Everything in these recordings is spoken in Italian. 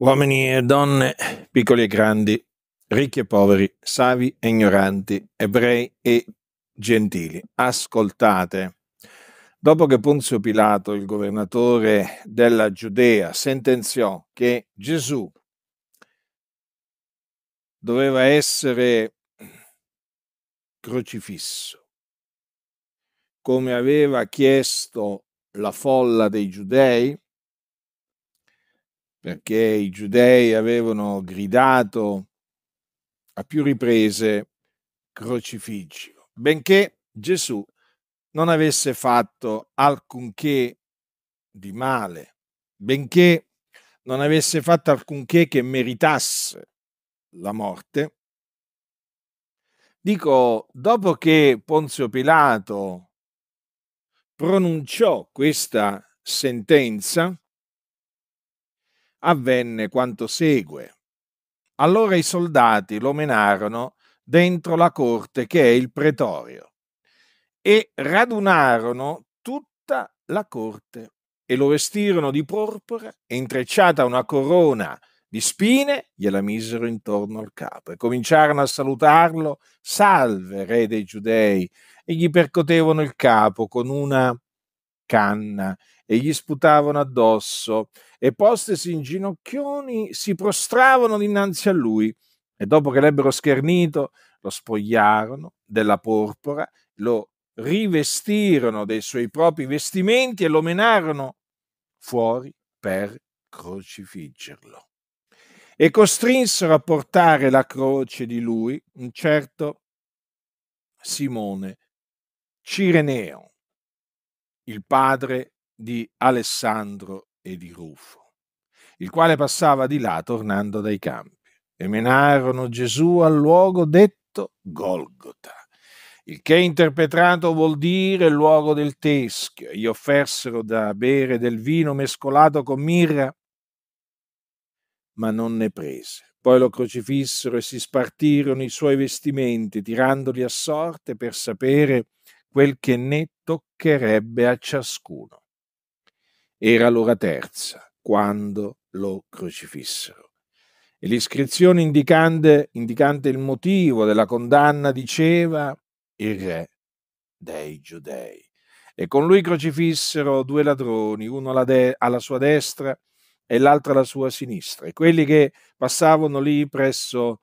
Uomini e donne, piccoli e grandi, ricchi e poveri, savi e ignoranti, ebrei e gentili, ascoltate. Dopo che Ponzio Pilato, il governatore della Giudea, sentenziò che Gesù doveva essere crocifisso, come aveva chiesto la folla dei giudei, perché i giudei avevano gridato a più riprese crocifiggilo, benché Gesù non avesse fatto alcunché di male, benché non avesse fatto alcunché che meritasse la morte. Dico, dopo che Ponzio Pilato pronunciò questa sentenza, avvenne quanto segue. Allora i soldati lo menarono dentro la corte che è il pretorio e radunarono tutta la corte e lo vestirono di porpora e intrecciata una corona di spine gliela misero intorno al capo e cominciarono a salutarlo salve re dei giudei e gli percotevano il capo con una canna e gli sputavano addosso e postesi in ginocchioni si prostravano dinanzi a lui e dopo che l'ebbero schernito lo spogliarono della porpora, lo rivestirono dei suoi propri vestimenti e lo menarono fuori per crocifiggerlo. E costrinsero a portare la croce di lui un certo Simone Cireneo, il padre di Alessandro e di Rufo, il quale passava di là tornando dai campi, e menarono Gesù al luogo detto Golgota, il che interpretato vuol dire luogo del teschio, e gli offersero da bere del vino mescolato con mirra, ma non ne prese. Poi lo crocifissero e si spartirono i suoi vestimenti, tirandoli a sorte per sapere quel che ne toccherebbe a ciascuno. Era l'ora terza, quando lo crocifissero. E l'iscrizione indicante, indicante il motivo della condanna diceva il re dei giudei. E con lui crocifissero due ladroni, uno alla, de- alla sua destra e l'altro alla sua sinistra. E quelli che passavano lì presso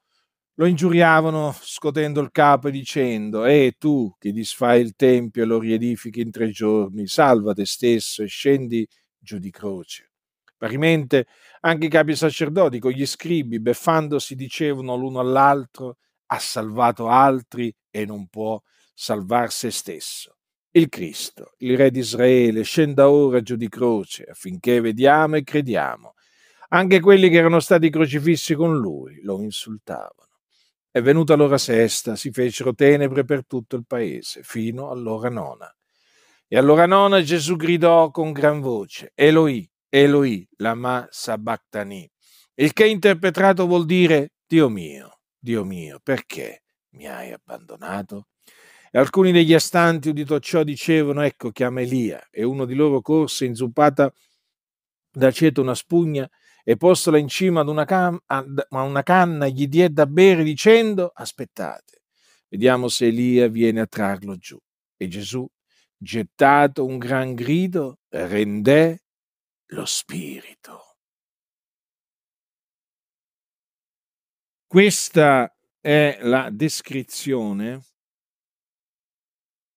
lo ingiuriavano scotendo il capo e dicendo, E eh, tu che disfai il tempio e lo riedifichi in tre giorni, salva te stesso e scendi giù di croce. Parimente anche i capi sacerdoti con gli scribi, beffandosi, dicevano l'uno all'altro, ha salvato altri e non può salvar se stesso. Il Cristo, il Re di Israele, scenda ora giù di croce affinché vediamo e crediamo. Anche quelli che erano stati crocifissi con lui lo insultavano. È venuta l'ora sesta, si fecero tenebre per tutto il paese, fino all'ora nona. E allora nona Gesù gridò con gran voce, Eloi, Eloi, lama sabachthani, il che interpretato vuol dire, Dio mio, Dio mio, perché mi hai abbandonato? E alcuni degli astanti, udito ciò, dicevano, ecco, chiama Elia, e uno di loro corse inzuppata d'aceto una spugna e postola in cima ad una, cam- ad una canna gli diè da bere dicendo aspettate, vediamo se Elia viene a trarlo giù. E Gesù gettato un gran grido, rendè lo spirito. Questa è la descrizione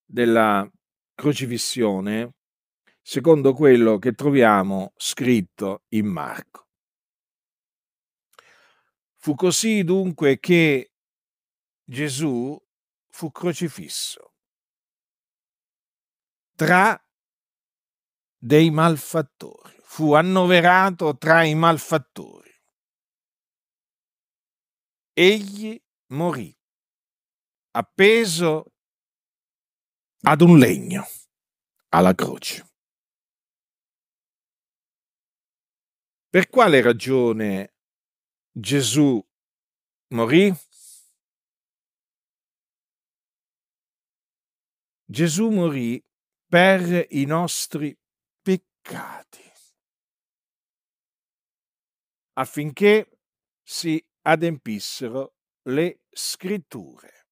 della crocifissione secondo quello che troviamo scritto in Marco. Fu così dunque che Gesù fu crocifisso tra dei malfattori, fu annoverato tra i malfattori. Egli morì appeso ad un legno alla croce. Per quale ragione Gesù morì? Gesù morì per i nostri peccati, affinché si adempissero le scritture,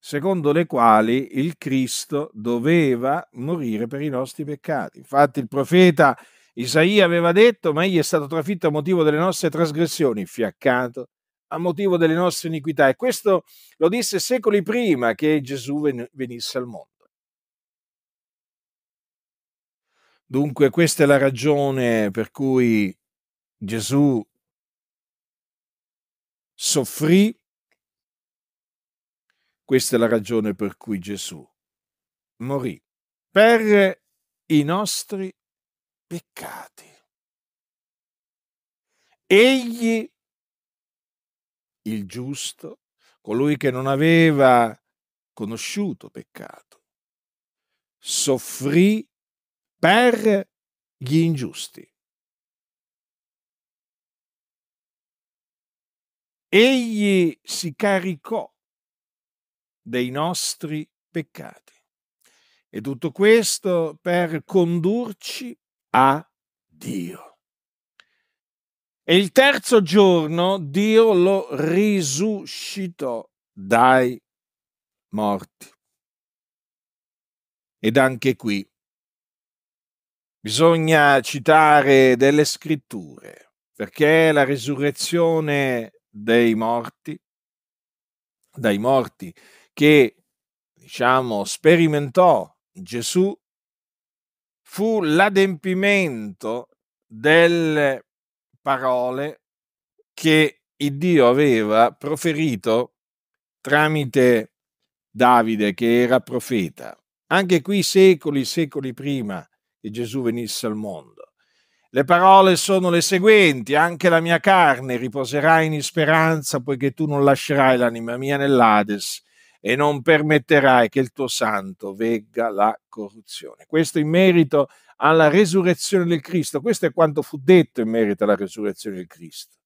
secondo le quali il Cristo doveva morire per i nostri peccati. Infatti il profeta Isaia aveva detto, ma egli è stato trafitto a motivo delle nostre trasgressioni, fiaccato a motivo delle nostre iniquità. E questo lo disse secoli prima che Gesù venisse al mondo. Dunque questa è la ragione per cui Gesù soffrì, questa è la ragione per cui Gesù morì, per i nostri peccati. Egli, il giusto, colui che non aveva conosciuto peccato, soffrì per gli ingiusti. Egli si caricò dei nostri peccati. E tutto questo per condurci a Dio. E il terzo giorno Dio lo risuscitò dai morti. Ed anche qui bisogna citare delle scritture, perché la risurrezione dei morti, dai morti, che diciamo sperimentò Gesù, fu l'adempimento delle parole che il Dio aveva proferito tramite Davide, che era profeta. Anche qui secoli, secoli prima, che Gesù venisse al mondo. Le parole sono le seguenti, anche la mia carne riposerà in speranza, poiché tu non lascerai l'anima mia nell'Ades e non permetterai che il tuo santo vegga la corruzione. Questo in merito alla resurrezione del Cristo, questo è quanto fu detto in merito alla resurrezione del Cristo.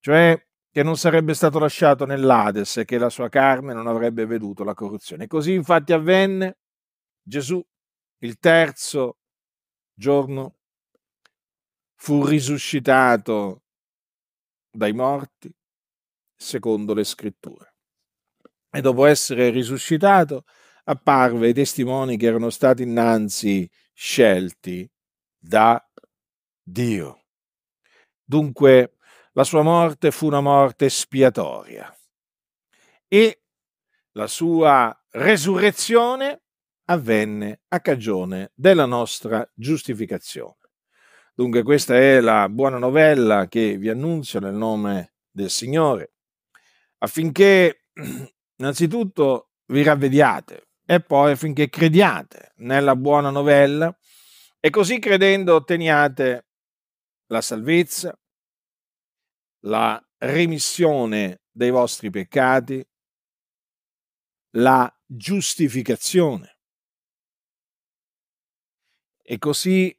Cioè che non sarebbe stato lasciato nell'Ades e che la sua carne non avrebbe veduto la corruzione. Così infatti avvenne, Gesù il terzo giorno fu risuscitato dai morti secondo le scritture. E dopo essere risuscitato apparve ai testimoni che erano stati innanzi scelti da Dio. Dunque la sua morte fu una morte spiatoria e la sua resurrezione avvenne a cagione della nostra giustificazione. Dunque questa è la buona novella che vi annuncio nel nome del Signore, affinché innanzitutto vi ravvediate e poi affinché crediate nella buona novella e così credendo otteniate la salvezza, la remissione dei vostri peccati, la giustificazione e così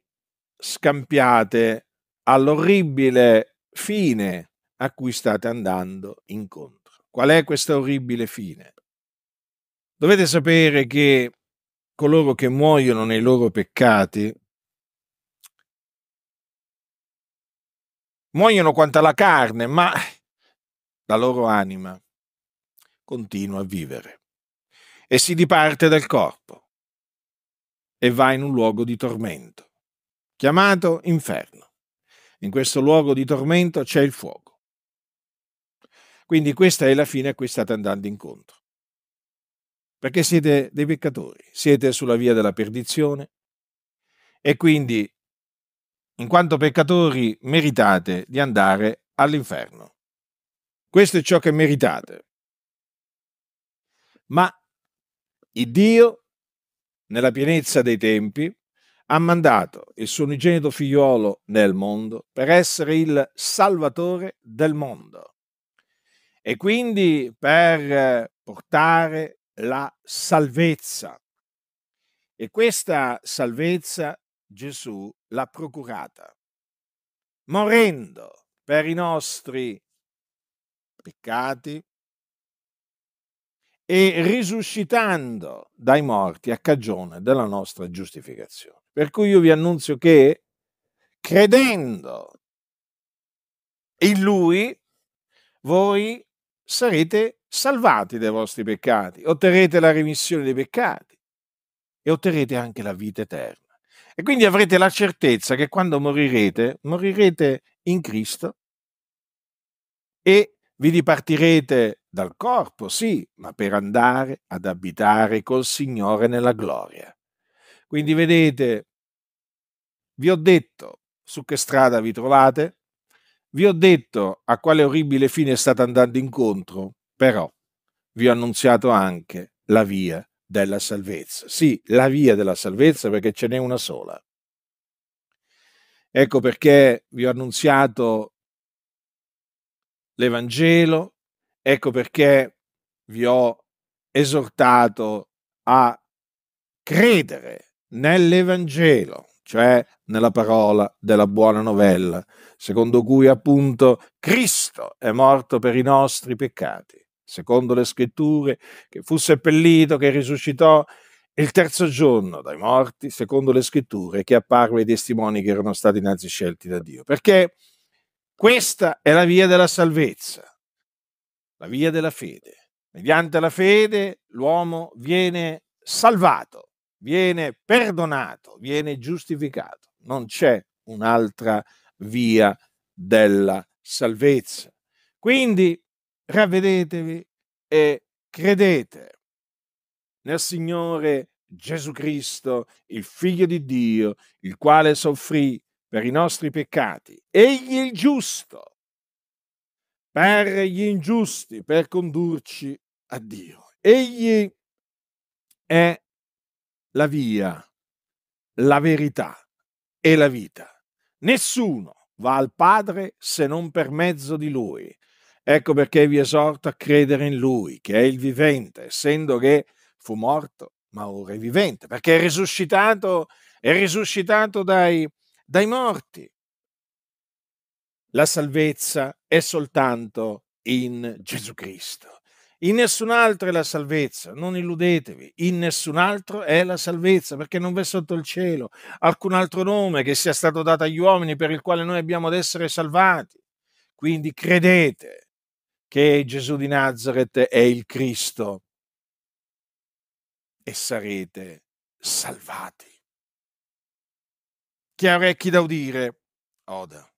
scampiate all'orribile fine a cui state andando incontro. Qual è questa orribile fine? Dovete sapere che coloro che muoiono nei loro peccati muoiono quanto alla carne, ma la loro anima continua a vivere e si diparte dal corpo e va in un luogo di tormento, chiamato inferno. In questo luogo di tormento c'è il fuoco. Quindi questa è la fine a cui state andando incontro. Perché siete dei peccatori, siete sulla via della perdizione e quindi, in quanto peccatori, meritate di andare all'inferno. Questo è ciò che meritate. Ma il Dio nella pienezza dei tempi, ha mandato il suo unigenito figliuolo nel mondo per essere il Salvatore del mondo e quindi per portare la salvezza. E questa salvezza Gesù l'ha procurata, morendo per i nostri peccati, e risuscitando dai morti a cagione della nostra giustificazione. Per cui io vi annunzio che credendo in lui voi sarete salvati dai vostri peccati, otterrete la remissione dei peccati e otterrete anche la vita eterna. E quindi avrete la certezza che quando morirete, morirete in Cristo e vi dipartirete dal corpo, sì, ma per andare ad abitare col Signore nella gloria. Quindi vedete, vi ho detto su che strada vi trovate, vi ho detto a quale orribile fine state andando incontro, però vi ho annunziato anche la via della salvezza. Sì, la via della salvezza perché ce n'è una sola. Ecco perché vi ho annunziato l'Evangelo, ecco perché vi ho esortato a credere nell'Evangelo, cioè nella parola della buona novella, secondo cui appunto Cristo è morto per i nostri peccati, secondo le scritture, che fu seppellito, che risuscitò il terzo giorno dai morti, secondo le scritture, che apparve ai testimoni che erano stati innanzi scelti da Dio. Perché questa è la via della salvezza, la via della fede. Mediante la fede l'uomo viene salvato, viene perdonato, viene giustificato. Non c'è un'altra via della salvezza. Quindi ravvedetevi e credete nel Signore Gesù Cristo, il Figlio di Dio, il quale soffrì per i nostri peccati. Egli è il giusto per gli ingiusti, per condurci a Dio. Egli è la via, la verità e la vita. Nessuno va al Padre se non per mezzo di Lui. Ecco perché vi esorto a credere in Lui, che è il vivente, essendo che fu morto, ma ora è vivente, perché è risuscitato, è risuscitato dai, dai morti. La salvezza è soltanto in Gesù Cristo. In nessun altro è la salvezza, non illudetevi, in nessun altro è la salvezza, perché non v'è sotto il cielo alcun altro nome che sia stato dato agli uomini per il quale noi abbiamo ad essere salvati. Quindi credete che Gesù di Nazareth è il Cristo e sarete salvati chi ha orecchi da udire, oda.